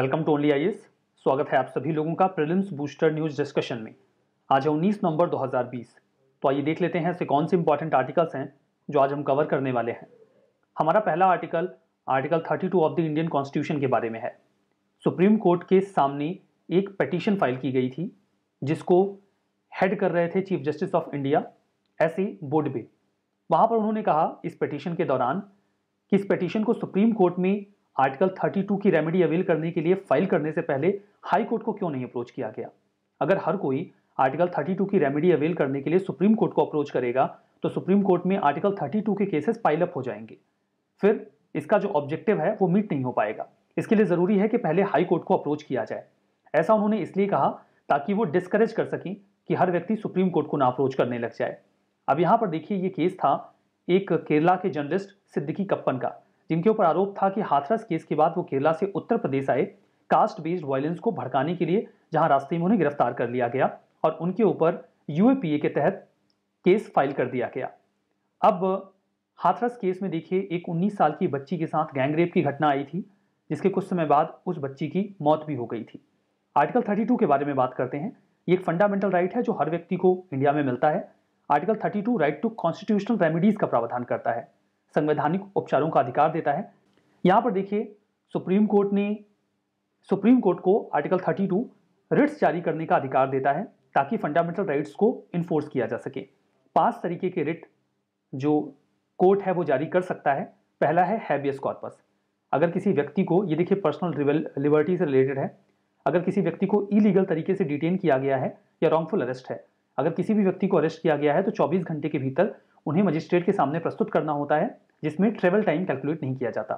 welcome to only I स्वागत है आप सभी लोगों का प्रिलिम्स बूस्टर न्यूज डिस्कशन में आज है उन्नीस नवंबर 2020 तो आइए देख लेते हैं ऐसे कौन से इंपॉर्टेंट आर्टिकल्स हैं जो आज हम कवर करने वाले हैं हमारा पहला article article 32 of the Indian constitution के बारे में है सुप्रीम कोर्ट के सामने एक पटिशन फाइल की गई थी जिसको हेड कर रहे थे chief justice of India S A Bobde वहाँ पर उन्होंने कहा इस पटिशन के दौरान कि इस पटिशन को सुप्रीम कोर्ट में आर्टिकल 32 की रेमेडी अवेल करने के लिए फाइल करने से पहले हाई कोर्ट को क्यों नहीं अप्रोच किया गया अगर हर कोई आर्टिकल 32 की रेमेडी अवेल करने के लिए सुप्रीम कोर्ट को अप्रोच करेगा तो सुप्रीम कोर्ट में आर्टिकल 32 के केसेस अप हो जाएंगे फिर इसका जो ऑब्जेक्टिव है वो मीट नहीं हो पाएगा इसके लिए ज़रूरी है कि पहले हाई कोर्ट को अप्रोच किया जाए ऐसा उन्होंने इसलिए कहा ताकि वो डिस्करेज कर सकें कि हर व्यक्ति सुप्रीम कोर्ट को ना अप्रोच करने लग जाए अब यहाँ पर देखिए ये केस था एक केरला के जर्नलिस्ट सिद्दीकी कप्पन का जिनके ऊपर आरोप था कि हाथरस केस के बाद वो केरला से उत्तर प्रदेश आए कास्ट बेस्ड वायलेंस को भड़काने के लिए जहां रास्ते में उन्हें गिरफ्तार कर लिया गया और उनके ऊपर यूएपीए के तहत केस फाइल कर दिया गया अब हाथरस केस में देखिए एक 19 साल की बच्ची के साथ गैंगरेप की घटना आई थी जिसके कुछ समय बाद उस बच्ची की मौत भी हो गई थी आर्टिकल 32 के बारे में बात करते हैं ये एक फंडामेंटल राइट है जो हर व्यक्ति को इंडिया में मिलता है article 32 right to constitutional remedies का प्रावधान करता है संवैधानिक उपचारों का अधिकार देता है यहाँ पर देखिए सुप्रीम कोर्ट ने सुप्रीम कोर्ट को आर्टिकल 32 रिट्स जारी करने का अधिकार देता है ताकि फंडामेंटल राइट्स को इन्फोर्स किया जा सके पांच तरीके के रिट जो कोर्ट है वो जारी कर सकता है पहला है हैबियस कॉर्पस अगर किसी व्यक्ति को ये देखिए पर्सनल लिबर्टी से रिलेटेड है अगर किसी व्यक्ति को इलीगल तरीके से डिटेन किया गया है या रॉन्गफुल अरेस्ट है अगर किसी भी व्यक्ति को अरेस्ट किया गया है तो 24 घंटे के भीतर उन्हें मजिस्ट्रेट के सामने प्रस्तुत करना होता है जिसमें ट्रेवल टाइम कैलकुलेट नहीं किया जाता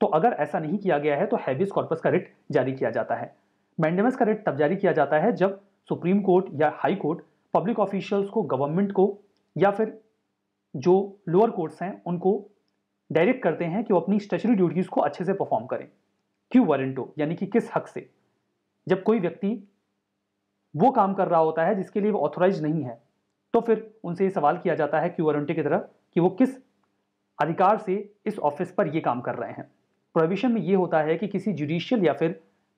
तो अगर ऐसा नहीं किया गया है तो हैविस कॉर्पस का रिट जारी किया जाता है मैंडेमस का रिट तब जारी किया जाता है जब सुप्रीम कोर्ट या हाई कोर्ट पब्लिक ऑफिशियल्स को गवर्नमेंट को या फिर जो लोअर कोर्ट्स हैं उनको डायरेक्ट करते हैं कि वो अपनी स्टेचरी ड्यूटीज़ को अच्छे से परफॉर्म करें क्यों वारंटो यानी कि किस हक से जब कोई व्यक्ति वो काम कर रहा होता है जिसके लिए वो ऑथोराइज नहीं है तो फिर उनसे ये सवाल किया जाता है क्यू वारंटी की तरह कि वो किस अधिकार से इस ऑफिस पर ये काम कर रहे हैं प्रोविशन में ये होता है कि किसी जुडिशियल या फिर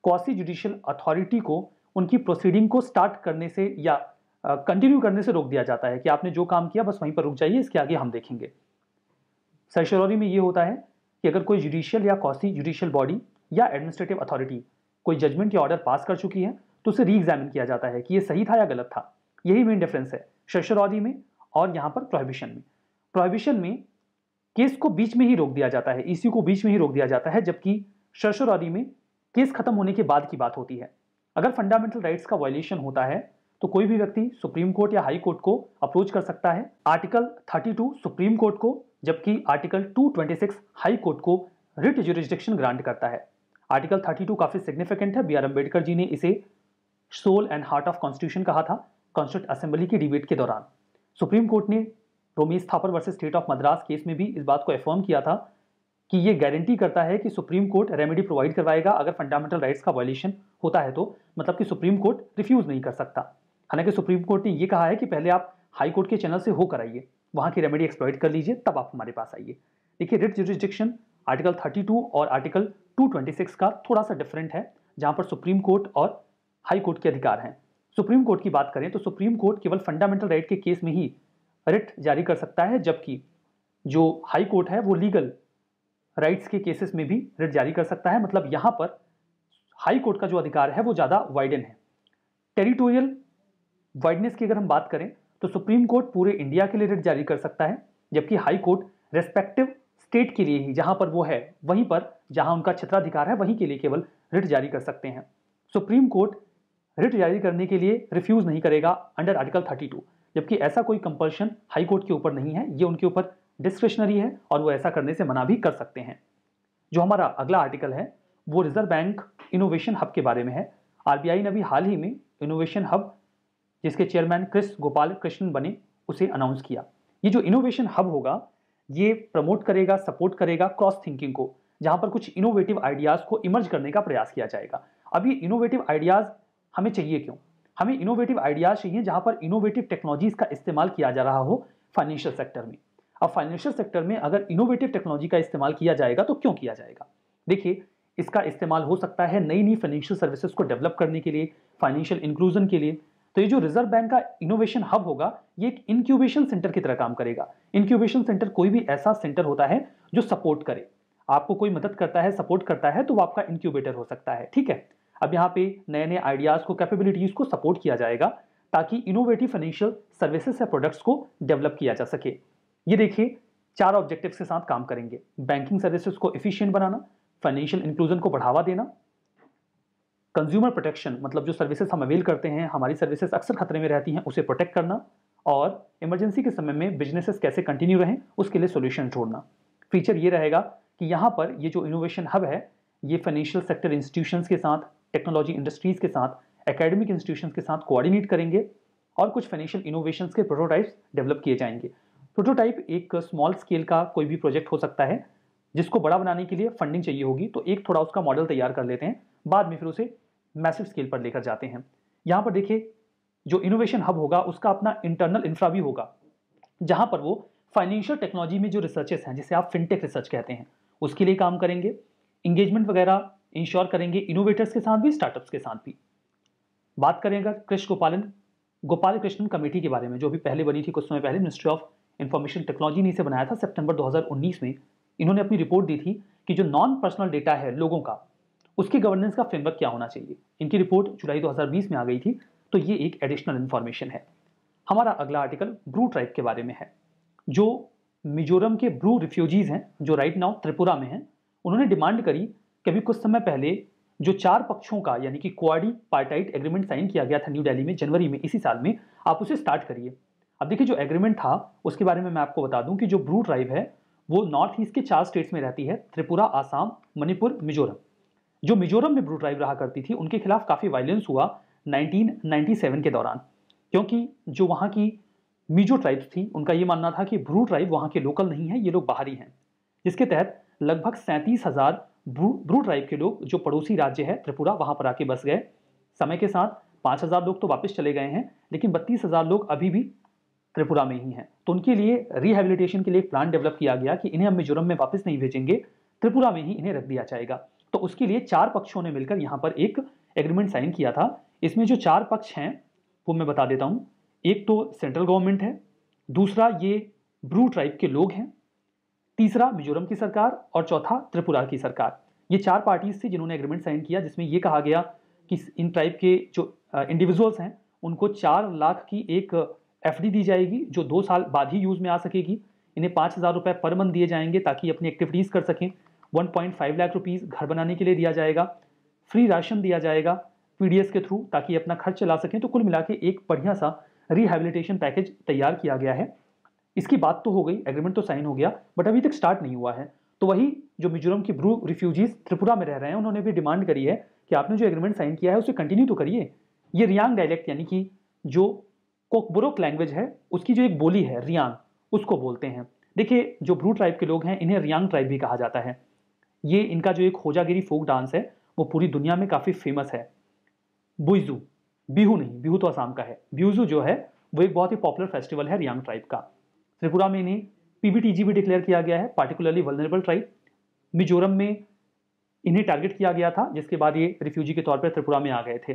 क्वासी जुडिशियल अथॉरिटी को उनकी प्रोसीडिंग को स्टार्ट करने से या कंटिन्यू करने से रोक दिया जाता है कि आपने जो काम किया बस वहीं पर रुक जाइए इसके आगे हम देखेंगे सर्शोलॉजी में ये होता है कि अगर कोई जुडिशियल या कॉसी जुडिशियल बॉडी या एडमिनिस्ट्रेटिव अथॉरिटी कोई जजमेंट या ऑर्डर पास कर चुकी है तो उसे री एग्जामिन किया जाता है कि ये सही था या गलत था यही मेन डिफरेंस है सर्शोलॉजी में और यहाँ पर प्रोहिबिशन में प्रोहिबिशन में केस को बीच में ही रोक दिया जाता है इश्यू को बीच में ही रोक दिया जाता है जबकि आदि में केस खत्म होने के बाद की बात होती है अगर फंडामेंटल राइट्स का वायलेशन होता है तो कोई भी व्यक्ति सुप्रीम कोर्ट या हाई कोर्ट को अप्रोच कर सकता है आर्टिकल 32 सुप्रीम कोर्ट को जबकि आर्टिकल 226 हाई कोर्ट को रिट जुरिस्डिक्शन ग्रांट करता है आर्टिकल 32 काफी सिग्निफिकेंट है बी आर अम्बेडकर जी ने इसे soul and heart of constitution कहा था कॉन्स्टिट्यूट असेंबली की डिबेट के दौरान सुप्रीम कोर्ट ने Romesh Thapar versus state of Madras case में भी इस बात को एफर्म किया था कि ये गारंटी करता है कि सुप्रीम कोर्ट रेमेडी प्रोवाइड करवाएगा अगर फंडामेंटल राइट्स का वायलेशन होता है तो मतलब कि सुप्रीम कोर्ट रिफ्यूज़ नहीं कर सकता हालांकि सुप्रीम कोर्ट ने यह कहा है कि पहले आप हाई कोर्ट के चैनल से हो कर आइए वहाँ की रेमेडी एक्सप्लॉइड कर लीजिए तब आप हमारे पास आइए देखिए रिट जुडिस्डिक्शन आर्टिकल 32 और आर्टिकल 226 का थोड़ा सा डिफरेंट है जहाँ पर सुप्रीम कोर्ट और हाई कोर्ट के अधिकार हैं सुप्रीम कोर्ट की बात करें तो सुप्रीम कोर्ट केवल फंडामेंटल राइट के केस में ही रिट जारी कर सकता है जबकि जो हाई कोर्ट है वो लीगल राइट्स के केसेस में भी रिट जारी कर सकता है मतलब यहाँ पर हाई कोर्ट का जो अधिकार है वो ज़्यादा वाइडन है टेरिटोरियल वाइडनेस की अगर हम बात करें तो सुप्रीम कोर्ट पूरे इंडिया के लिए रिट जारी कर सकता है जबकि हाई कोर्ट रेस्पेक्टिव स्टेट के लिए ही जहाँ पर वो है वहीं पर जहाँ उनका क्षेत्राधिकार है वहीं के लिए केवल रिट जारी कर सकते हैं सुप्रीम कोर्ट रिट जारी करने के लिए रिफ्यूज नहीं करेगा अंडर आर्टिकल थर्टी टू जबकि ऐसा कोई कंपल्शन हाईकोर्ट के ऊपर नहीं है ये उनके ऊपर डिस्क्रिशनरी है और वो ऐसा करने से मना भी कर सकते हैं जो हमारा अगला आर्टिकल है वो रिजर्व बैंक इनोवेशन हब के बारे में है आरबीआई ने अभी हाल ही में इनोवेशन हब जिसके चेयरमैन क्रिस गोपाल कृष्ण बने उसे अनाउंस किया ये जो इनोवेशन हब होगा ये प्रमोट करेगा सपोर्ट करेगा क्रॉस थिंकिंग को जहाँ पर कुछ इनोवेटिव आइडियाज़ को इमर्ज करने का प्रयास किया जाएगा अब ये इनोवेटिव आइडियाज़ हमें चाहिए क्यों हमें इनोवेटिव आइडियाज चाहिए जहां पर इनोवेटिव टेक्नोलॉजीज का इस्तेमाल किया जा रहा हो फाइनेंशियल सेक्टर में अब फाइनेंशियल सेक्टर में अगर इनोवेटिव टेक्नोलॉजी का इस्तेमाल किया जाएगा तो क्यों किया जाएगा देखिए इसका इस्तेमाल हो सकता है नई नई फाइनेंशियल सर्विसेज को डेवलप करने के लिए फाइनेंशियल इंक्लूजन के लिए तो ये जो रिजर्व बैंक का इनोवेशन हब होगा ये एक इंक्यूबेशन सेंटर की तरह काम करेगा इंक्यूबेशन सेंटर कोई भी ऐसा सेंटर होता है जो सपोर्ट करे आपको कोई मदद करता है सपोर्ट करता है तो वो आपका इंक्यूबेटर हो सकता है ठीक है अब यहाँ पे नए नए आइडियाज़ को कैपेबिलिटीज़ को सपोर्ट किया जाएगा ताकि इनोवेटिव फाइनेंशियल सर्विसेज या प्रोडक्ट्स को डेवलप किया जा सके ये देखिए चार ऑब्जेक्टिव्स के साथ काम करेंगे बैंकिंग सर्विसेज को इफिशियंट बनाना फाइनेंशियल इंक्लूजन को बढ़ावा देना कंज्यूमर प्रोटेक्शन मतलब जो सर्विसेज हम अवेल करते हैं हमारी सर्विसेज अक्सर खतरे में रहती हैं उसे प्रोटेक्ट करना और इमरजेंसी के समय में बिजनेसेस कैसे कंटिन्यू रहें उसके लिए सोल्यूशन छोड़ना फीचर ये रहेगा कि यहाँ पर ये जो इनोवेशन हब है ये फाइनेंशियल सेक्टर इंस्टीट्यूशंस के साथ टेक्नोलॉजी इंडस्ट्रीज़ के साथ एकेडमिक इंस्टीट्यूशन के साथ कोऑर्डिनेट करेंगे और कुछ फाइनेंशियल इनोवेशन के प्रोटोटाइप्स डेवलप किए जाएंगे प्रोटोटाइप एक स्मॉल स्केल का कोई भी प्रोजेक्ट हो सकता है जिसको बड़ा बनाने के लिए फंडिंग चाहिए होगी तो एक थोड़ा उसका मॉडल तैयार कर लेते हैं बाद में फिर उसे मैसिव स्केल पर लेकर जाते हैं यहाँ पर देखिए जो इनोवेशन हब होगा उसका अपना इंटरनल इंफ्रा भी होगा जहाँ पर वो फाइनेंशियल टेक्नोलॉजी में जो रिसर्चेस हैं जिसे आप फिनटेक रिसर्च कहते हैं उसके लिए काम करेंगे इंगेजमेंट वगैरह इंश्योर करेंगे इनोवेटर्स के साथ भी स्टार्टअप्स के साथ भी बात करें अगर कृष्ण गोपालन गोपाल कृष्णन कमेटी के बारे में जो भी पहले बनी थी कुछ समय पहले मिनिस्ट्री ऑफ इंफॉर्मेशन टेक्नोलॉजी ने इसे बनाया था सितंबर 2019 में इन्होंने अपनी रिपोर्ट दी थी कि जो नॉन पर्सनल डेटा है लोगों का उसकी गवर्नेंस का फ्रेमवर्क क्या होना चाहिए इनकी रिपोर्ट जुलाई 2020 में आ गई थी तो ये एक एडिशनल इन्फॉर्मेशन है हमारा अगला आर्टिकल ब्रू ट्राइब के बारे में है जो मिजोरम के ब्रू रिफ्यूजीज हैं जो राइट नाउ त्रिपुरा में हैं उन्होंने डिमांड करी कि अभी कुछ समय पहले जो चार पक्षों का यानी कि क्वाडी पार्टाइट एग्रीमेंट साइन किया गया था न्यू दिल्ली में जनवरी में इसी साल में आप उसे स्टार्ट करिए अब देखिए जो एग्रीमेंट था उसके बारे में मैं आपको बता दूं कि जो ब्रू ट्राइब है वो नॉर्थ ईस्ट के चार स्टेट्स में रहती है त्रिपुरा आसाम मणिपुर मिजोरम जो मिजोरम में ब्रू ट्राइब रहा करती थी उनके खिलाफ काफ़ी वायलेंस हुआ नाइनटीन के दौरान क्योंकि जो वहाँ की मिजो ट्राइब्स थी उनका ये मानना था कि ब्रू ट्राइब वहाँ के लोकल नहीं है ये लोग बाहरी हैं जिसके तहत लगभग सैंतीस हज़ार ब्रू ब्रू ट्राइब के लोग जो पड़ोसी राज्य है त्रिपुरा वहाँ पर आके बस गए समय के साथ पाँच हज़ार लोग तो वापस चले गए हैं लेकिन बत्तीस हज़ार लोग अभी भी त्रिपुरा में ही हैं तो उनके लिए रिहेबिलिटेशन के लिए एक प्लान डेवलप किया गया कि इन्हें हम मिजोरम में वापस नहीं भेजेंगे त्रिपुरा में ही इन्हें रख दिया जाएगा तो उसके लिए चार पक्षों ने मिलकर यहाँ पर एक एग्रीमेंट साइन किया था इसमें जो चार पक्ष हैं वो मैं बता देता हूँ एक तो सेंट्रल गवर्नमेंट है दूसरा ये ब्रू ट्राइब के लोग हैं तीसरा मिजोरम की सरकार और चौथा त्रिपुरा की सरकार ये चार पार्टीज थी जिन्होंने एग्रीमेंट साइन किया जिसमें ये कहा गया कि इन ट्राइब के जो इंडिविजुअल्स हैं उनको चार लाख की एक एफ दी जाएगी जो दो साल बाद ही यूज़ में आ सकेगी इन्हें पाँच हज़ार रुपये पर मंथ दिए जाएंगे ताकि अपनी एक्टिविटीज़ कर सकें one point five lakh rupees घर बनाने के लिए दिया जाएगा फ्री राशन दिया जाएगा पी के थ्रू ताकि अपना खर्च चला सकें तो कुल मिला एक बढ़िया सा रिहेबिलिटेशन पैकेज तैयार किया गया है इसकी बात तो हो गई एग्रीमेंट तो साइन हो गया बट अभी तक स्टार्ट नहीं हुआ है तो वही जो मिजोरम की ब्रू रिफ्यूजीज त्रिपुरा में रह रहे हैं उन्होंने भी डिमांड करी है कि आपने जो एग्रीमेंट साइन किया है उसे कंटिन्यू तो करिए ये रियांग डायलेक्ट यानी कि जो कोकबुरोक लैंग्वेज है उसकी जो एक बोली है रियांग उसको बोलते हैं देखिए जो ब्रू ट्राइब के लोग हैं इन्हें रियांग ट्राइब भी कहा जाता है ये इनका जो एक होजागिरी फोक डांस है वो पूरी दुनिया में काफ़ी फेमस है बुइजू बिहू नहीं बिहू तो आसाम का है ब्यूजू जो है वो एक बहुत ही पॉपुलर फेस्टिवल है रियांग ट्राइब का त्रिपुरा में इन्हें पीबीटीजी भी डिक्लेयर किया गया है पार्टिकुलरली वलनरेबल ट्राइब मिजोरम में इन्हें टारगेट किया गया था जिसके बाद ये रिफ्यूजी के तौर पर त्रिपुरा में आ गए थे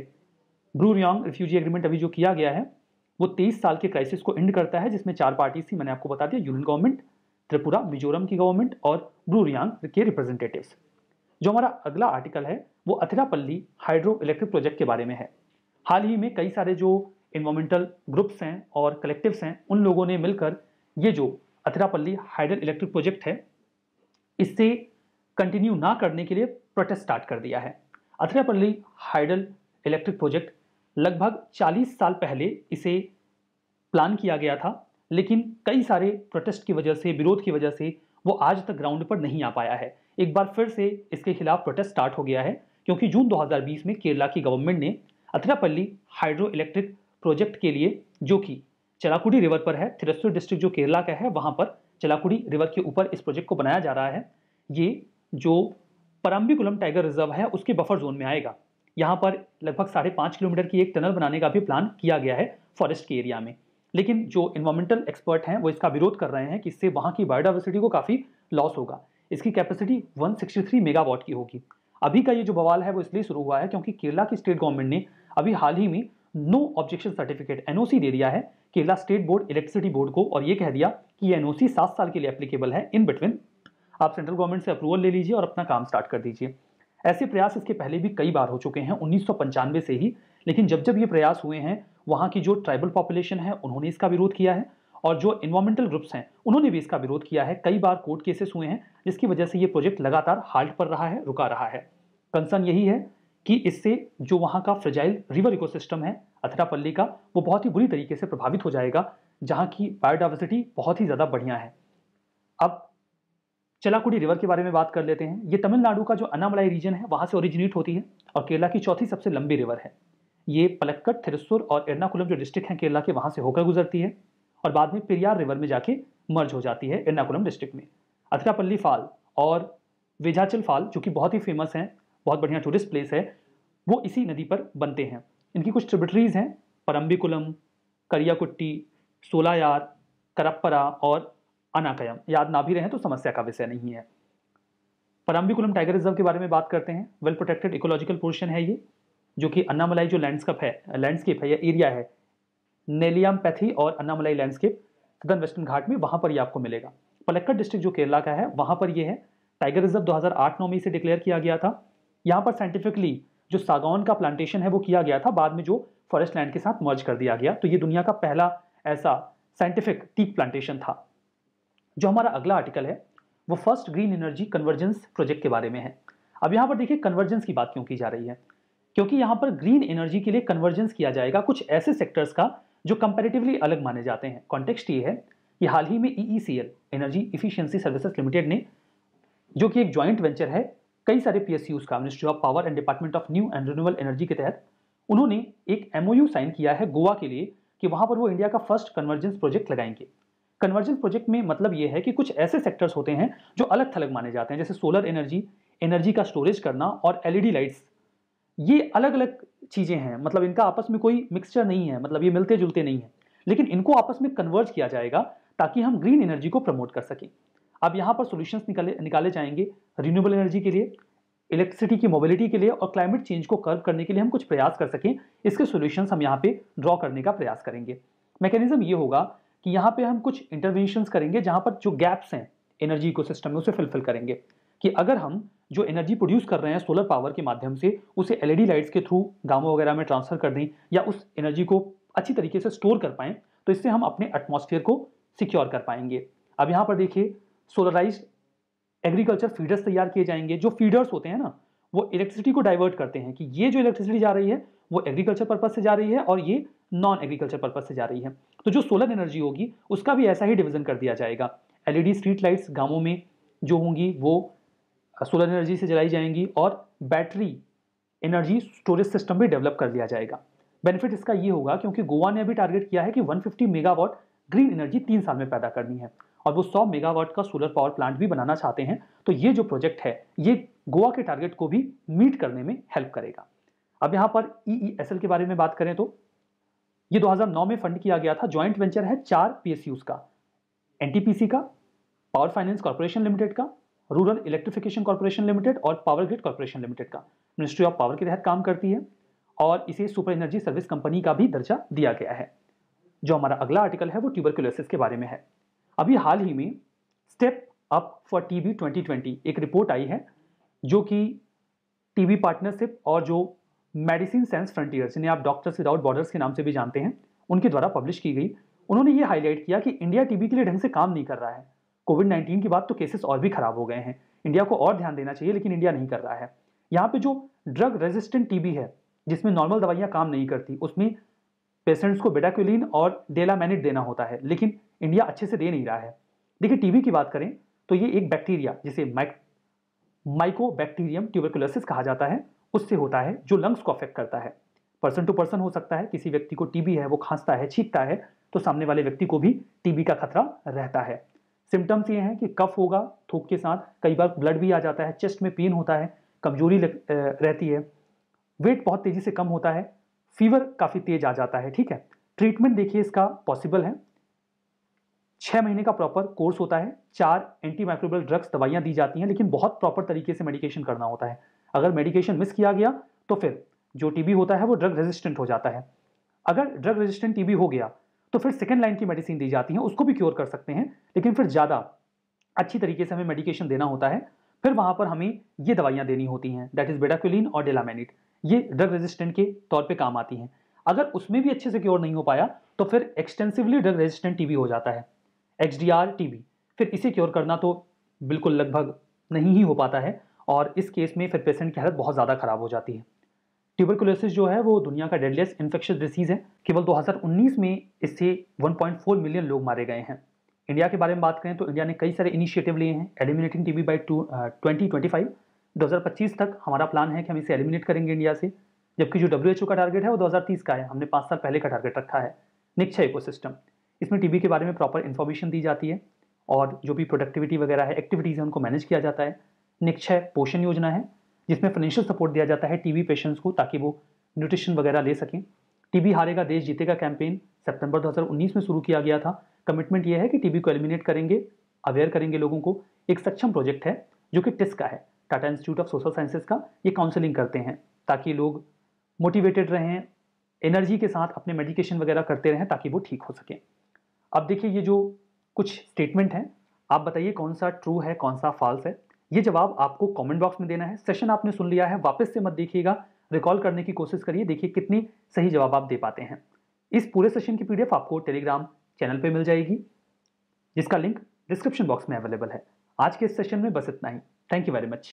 ब्रू रियांग रिफ्यूजी एग्रीमेंट अभी जो किया गया है वो तेईस साल के क्राइसिस को एंड करता है जिसमें चार पार्टीज थी मैंने आपको बता दिया यूनियन गवर्नमेंट त्रिपुरा मिजोरम की गवर्नमेंट और ब्रू रियांग के रिप्रेजेंटेटिव जो हमारा अगला आर्टिकल है वो अथिरापल्ली हाइड्रो इलेक्ट्रिक प्रोजेक्ट के बारे में है हाल ही में कई सारे जो इन्वामेंटल ग्रुप्स हैं और कलेक्टिव्स हैं उन लोगों ने मिलकर ये जो अथिरापल्ली हाइड्रल इलेक्ट्रिक प्रोजेक्ट है इससे कंटिन्यू ना करने के लिए प्रोटेस्ट स्टार्ट कर दिया है अथिरापल्ली हाइड्रल इलेक्ट्रिक प्रोजेक्ट लगभग 40 साल पहले इसे प्लान किया गया था लेकिन कई सारे प्रोटेस्ट की वजह से विरोध की वजह से वो आज तक ग्राउंड पर नहीं आ पाया है एक बार फिर से इसके खिलाफ प्रोटेस्ट स्टार्ट हो गया है क्योंकि जून 2020 में केरला की गवर्नमेंट ने अथिरापल्ली हाइड्रो इलेक्ट्रिक प्रोजेक्ट के लिए जो कि चलाकुडी रिवर पर है थिरस्सूर डिस्ट्रिक्ट जो केरला का है वहाँ पर चलाकुडी रिवर के ऊपर इस प्रोजेक्ट को बनाया जा रहा है ये जो परम्बिकुलम टाइगर रिजर्व है उसके बफर जोन में आएगा यहाँ पर लगभग साढ़े पाँच किलोमीटर की एक टनल बनाने का भी प्लान किया गया है फॉरेस्ट के एरिया में लेकिन जो इन्वायरमेंटल एक्सपर्ट हैं वो इसका विरोध कर रहे हैं कि इससे वहाँ की बायोडाइवर्सिटी को काफ़ी लॉस होगा इसकी कैपेसिटी 163 मेगावाट की होगी अभी का ये जो बवाल है वो इसलिए शुरू हुआ है क्योंकि केरला की स्टेट गवर्नमेंट ने अभी हाल ही में नो ऑब्जेक्शन सर्टिफिकेट एनओसी दे दिया है Kerala state board electricity board को और ये कह दिया कि ये एनओसी सात साल के लिए एप्लीकेबल है इन बिटवीन आप सेंट्रल गवर्नमेंट से अप्रूवल ले लीजिए और अपना काम स्टार्ट कर दीजिए ऐसे प्रयास इसके पहले भी कई बार हो चुके हैं उन्नीस से ही लेकिन जब जब ये प्रयास हुए हैं वहाँ की जो ट्राइबल पॉपुलेशन है उन्होंने इसका विरोध किया है और जो इन्वायरमेंटल ग्रुप्स हैं उन्होंने भी इसका विरोध किया है कई बार कोर्ट केसेस हुए हैं जिसकी वजह से ये प्रोजेक्ट लगातार हाल्ट पर रहा है रुका रहा है कंसर्न यही है कि इससे जो वहाँ का फ्रजाइल रिवर इकोसिस्टम है अथरापल्ली का वो बहुत ही बुरी तरीके से प्रभावित हो जाएगा जहाँ की बायोडाइवर्सिटी बहुत ही ज़्यादा बढ़िया है अब चलाकुडी रिवर के बारे में बात कर लेते हैं ये तमिलनाडु का जो अनामलाई रीजन है वहाँ से ओरिजिनेट होती है और केरला की चौथी सबसे लंबी रिवर है ये पलक्कड़ थिरसुर और एर्नाकुलम जो डिस्ट्रिक्ट हैं केरला के वहाँ से होकर गुजरती है और बाद में पेरियार रिवर में जाके मर्ज हो जाती है एर्नाकुलम डिस्ट्रिक्ट में अथरापल्ली फाल और वेझाचल फाल जो कि बहुत ही फेमस हैं बहुत बढ़िया टूरिस्ट प्लेस है वो इसी नदी पर बनते हैं इनकी कुछ ट्रिब्यूटरीज हैं परम्बिकुलम करियाकुट्टी सोलायार करप्परा और अनाकयम याद ना भी रहे तो समस्या का विषय नहीं है परम्बिकुलम टाइगर रिजर्व के बारे में बात करते हैं वेल प्रोटेक्टेड इकोलॉजिकल पोर्शन है ये जो कि अन्नामलाई जो लैंडस्केप है लैंडस्केप है या एरिया है नेलियामपैथी और अन्नामलाई लैंडस्केप सदन वेस्टर्न घाट में वहाँ पर ये आपको मिलेगा पलक्कड़ डिस्ट्रिक्ट जो केरला का है वहाँ पर ये है टाइगर रिजर्व 2008 हज़ार में इसे डिक्लेयर किया गया था यहाँ पर साइंटिफिकली जो सागौन का प्लांटेशन है वो किया गया था बाद में जो फॉरेस्ट लैंड के साथ मर्ज कर दिया गया तो ये दुनिया का पहला ऐसा साइंटिफिक टीक प्लांटेशन था जो हमारा अगला आर्टिकल है वो first green energy convergence project के बारे में है अब यहाँ पर देखिए कन्वर्जेंस की बात क्यों की जा रही है क्योंकि यहाँ पर ग्रीन एनर्जी के लिए कन्वर्जेंस किया जाएगा कुछ ऐसे सेक्टर्स का जो कंपेरेटिवली अलग माने जाते हैं कॉन्टेक्स्ट ये है कि हाल ही में E energy efficiency services limited ने जो कि एक ज्वाइंट वेंचर है कई सारे पी एस का ministry of power and department of new and renewable energy के तहत उन्होंने एक एमओयू साइन किया है गोवा के लिए कि वहाँ पर वो इंडिया का फर्स्ट कन्वर्जेंस प्रोजेक्ट लगाएंगे कन्वर्जेंस प्रोजेक्ट में मतलब ये है कि कुछ ऐसे सेक्टर्स होते हैं जो अलग थलग माने जाते हैं जैसे सोलर एनर्जी एनर्जी का स्टोरेज करना और एलईडी लाइट्स e ये अलग अलग चीज़ें हैं मतलब इनका आपस में कोई मिक्सचर नहीं है मतलब ये मिलते जुलते नहीं है लेकिन इनको आपस में कन्वर्ज किया जाएगा ताकि हम ग्रीन एनर्जी को प्रमोट कर सकें अब यहाँ पर सोल्यूशंस निकाले निकाले जाएंगे रिन्यूएबल एनर्जी के लिए इलेक्ट्रिसिटी की मोबिलिटी के लिए और क्लाइमेट चेंज को कर्व करने के लिए हम कुछ प्रयास कर सकें इसके सोल्यूशन हम यहाँ पे ड्रॉ करने का प्रयास करेंगे मैकेनिज्म ये होगा कि यहाँ पर हम कुछ इंटरवेंशन करेंगे जहाँ पर जो गैप्स हैं एनर्जी सिस्टम में उसे फिलफिल करेंगे कि अगर हम जो एनर्जी प्रोड्यूस कर रहे हैं सोलर पावर के माध्यम से उसे एलईडी लाइट्स के थ्रू गांवों वगैरह में ट्रांसफर कर दें या उस एनर्जी को अच्छी तरीके से स्टोर कर पाएं तो इससे हम अपने एटमॉस्फेयर को सिक्योर कर पाएंगे अब यहाँ पर देखिए सोलराइज एग्रीकल्चर फीडर्स तैयार किए जाएंगे जो फीडर्स होते हैं ना वो इलेक्ट्रिसिटी को डाइवर्ट करते हैं कि ये जो इलेक्ट्रिसिटी जा रही है वो एग्रीकल्चर पर्पज से जा रही है और ये नॉन एग्रीकल्चर पर्पज से जा रही है तो जो सोलर एनर्जी होगी उसका भी ऐसा ही डिविजन कर दिया जाएगा एलईडी स्ट्रीट लाइट्स गांवों में जो होंगी वो सोलर एनर्जी से जलाई जाएंगी और बैटरी एनर्जी स्टोरेज सिस्टम भी डेवलप कर दिया जाएगा बेनिफिट इसका ये होगा क्योंकि गोवा ने अभी टारगेट किया है कि 150 मेगावाट ग्रीन एनर्जी तीन साल में पैदा करनी है और वो 100 मेगावाट का सोलर पावर प्लांट भी बनाना चाहते हैं तो ये जो प्रोजेक्ट है ये गोवा के टारगेट को भी मीट करने में हेल्प करेगा अब यहाँ पर ई e e के बारे में बात करें तो ये 2009 में फंड किया गया था ज्वाइंट वेंचर है चार पी का एन का पावर फाइनेंस कॉरपोरेशन लिमिटेड का रूरल इलेक्ट्रिफिकेशन कॉरपोरेशन लिमिटेड और पावर ग्रिड कॉरपोरेशन लिमिटेड का मिनिस्ट्री ऑफ पावर के तहत काम करती है और इसे सुपर एनर्जी सर्विस कंपनी का भी दर्जा दिया गया है जो हमारा अगला आर्टिकल है वो ट्यूबरकुलोसिस के बारे में है अभी हाल ही में स्टेप अप फॉर टीबी 2020 एक रिपोर्ट आई है जो कि टीबी पार्टनरशिप और जो मेडिसिन सेंस फ्रंटियर्स जिन्हें आप डॉक्टर्स विदाउट बॉर्डर्स के नाम से भी जानते हैं उनके द्वारा पब्लिश की गई उन्होंने ये हाईलाइट किया कि इंडिया टीबी के लिए ढंग से काम नहीं कर रहा है कोविड नाइन्टीन की बात तो केसेस और भी खराब हो गए हैं इंडिया को और ध्यान देना चाहिए लेकिन इंडिया नहीं कर रहा है यहाँ पे जो ड्रग रेजिस्टेंट टीबी है जिसमें नॉर्मल दवाइयाँ काम नहीं करती उसमें पेशेंट्स को बेडाक्यूलिन और मैनिट देना होता है लेकिन इंडिया अच्छे से दे नहीं रहा है देखिए टीबी की बात करें तो ये एक बैक्टीरिया जिसे माइको बैक्टीरियम ट्यूबरकुलोसिस कहा जाता है उससे होता है जो लंग्स को अफेक्ट करता है पर्सन टू पर्सन हो सकता है किसी व्यक्ति को टीबी है वो खांसता है छींकता है तो सामने वाले व्यक्ति को भी टीबी का खतरा रहता है सिम्टम्स ये हैं कि कफ होगा थूक के साथ कई बार ब्लड भी आ जाता है चेस्ट में पेन होता है कमजोरी रहती है वेट बहुत तेज़ी से कम होता है फीवर काफ़ी तेज आ जाता है ठीक है ट्रीटमेंट देखिए इसका पॉसिबल है छः महीने का प्रॉपर कोर्स होता है चार एंटी माइक्रोबल ड्रग्स दवाइयाँ दी जाती हैं लेकिन बहुत प्रॉपर तरीके से मेडिकेशन करना होता है अगर मेडिकेशन मिस किया गया तो फिर जो टीबी होता है वो ड्रग रेजिस्टेंट हो जाता है अगर ड्रग रेजिस्टेंट टीबी हो गया तो फिर सेकेंड लाइन की मेडिसिन दी जाती है उसको भी क्योर कर सकते हैं लेकिन फिर ज़्यादा अच्छी तरीके से हमें मेडिकेशन देना होता है फिर वहाँ पर हमें ये दवाइयाँ देनी होती हैं दैट इज़ बेडाक्यूलिन और डेलामेनिट ये ड्रग रेजिस्टेंट के तौर पर काम आती हैं अगर उसमें भी अच्छे से क्योर नहीं हो पाया तो फिर एक्सटेंसिवली ड्रग रेजिस्टेंट टीबी हो जाता है एच टीबी फिर इसे क्योर करना तो बिल्कुल लगभग नहीं ही हो पाता है और इस केस में फिर पेशेंट की हालत बहुत ज़्यादा ख़राब हो जाती है ट्यूबरकुलोसिस जो है वो दुनिया का डेडलेस इन्फेक्शस डिसीज़ है केवल 2019 में इससे 1.4 मिलियन लोग मारे गए हैं इंडिया के बारे में बात करें तो इंडिया ने कई सारे इनिशिएटिव लिए हैं eliminating TB by two twenty twenty five दो हज़ार पच्चीस तक हमारा प्लान है कि हम इसे एलिमिनेट करेंगे इंडिया से जबकि जो डब्ल्यू एच ओ का टारगेट है वो दो हज़ार तीस का है हमने पाँच साल पहले का टारगेट रखा है निक्षय इको इसमें टीबी के बारे में प्रॉपर इन्फॉर्मेशन दी जाती है और जो भी प्रोडक्टिविटी वगैरह है एक्टिविटीज़ है उनको मैनेज किया जाता है है पोषण योजना है जिसमें फाइनेंशियल सपोर्ट दिया जाता है टीबी पेशेंट्स को ताकि वो न्यूट्रिशन वगैरह ले सकें टीबी हारेगा देश जीतेगा कैंपेन सितंबर 2019 में शुरू किया गया था कमिटमेंट यह है कि टीबी को एलिमिनेट करेंगे अवेयर करेंगे लोगों को एक सक्षम प्रोजेक्ट है जो कि टिस्क का है Tata institute of social sciences का ये काउंसलिंग करते हैं ताकि लोग मोटिवेटेड रहें एनर्जी के साथ अपने मेडिकेशन वगैरह करते रहें ताकि वो ठीक हो सकें अब देखिए ये जो कुछ स्टेटमेंट हैं आप बताइए कौन सा ट्रू है कौन सा फॉल्स है ये जवाब आपको कमेंट बॉक्स में देना है सेशन आपने सुन लिया है वापस से मत देखिएगा रिकॉल करने की कोशिश करिए देखिए कितनी सही जवाब आप दे पाते हैं इस पूरे सेशन की पीडीएफ आपको टेलीग्राम चैनल पे मिल जाएगी जिसका लिंक डिस्क्रिप्शन बॉक्स में अवेलेबल है आज के इस सेशन में बस इतना ही थैंक यू वेरी मच